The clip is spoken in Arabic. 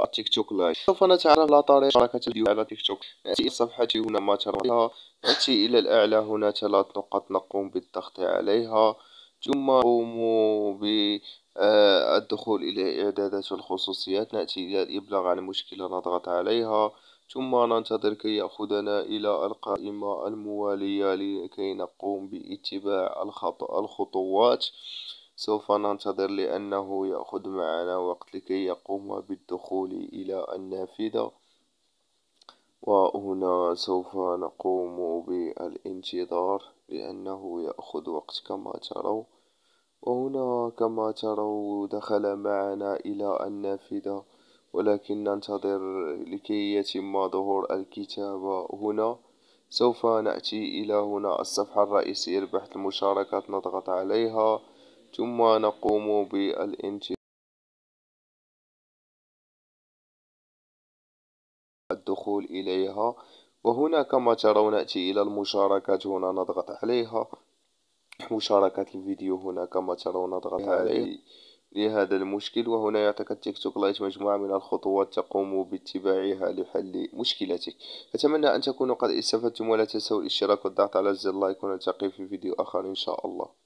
تيك توك لايف سوف نتعرف على طريقة شراكة الفيديو على تيك توك نأتي إلى صفحتي هنا ما ترونها نأتي إلى الأعلى هنا ثلاث نقط نقوم بالضغط عليها ثم نقوم بالدخول آه، إلى إعدادات الخصوصيات نأتي إلى الإبلاغ عن المشكلة نضغط عليها ثم ننتظر كي يأخذنا إلى القائمة الموالية لكي نقوم باتباع الخطوات سوف ننتظر لأنه يأخذ معنا وقت لكي يقوم بالدخول إلى النافذة وهنا سوف نقوم بالانتظار لأنه يأخذ وقت كما تروا وهنا كما تروا دخل معنا إلى النافذة ولكن ننتظر لكي يتم ظهور الكتابة هنا سوف نأتي إلى هنا الصفحة الرئيسية لبحث المشاركات نضغط عليها ثم نقوم بالانتهاء الدخول إليها وهنا كما ترون ناتي إلى المشاركات هنا نضغط عليها مشاركة الفيديو هنا كما ترون نضغط عليه لهذا المشكل وهنا يعطيك التيك توك لايت مجموعة من الخطوات تقوم باتباعها لحل مشكلتك أتمنى أن تكونوا قد استفدتم ولا تنسوا الاشتراك والضغط على زر اللايك ونلتقي في فيديو آخر إن شاء الله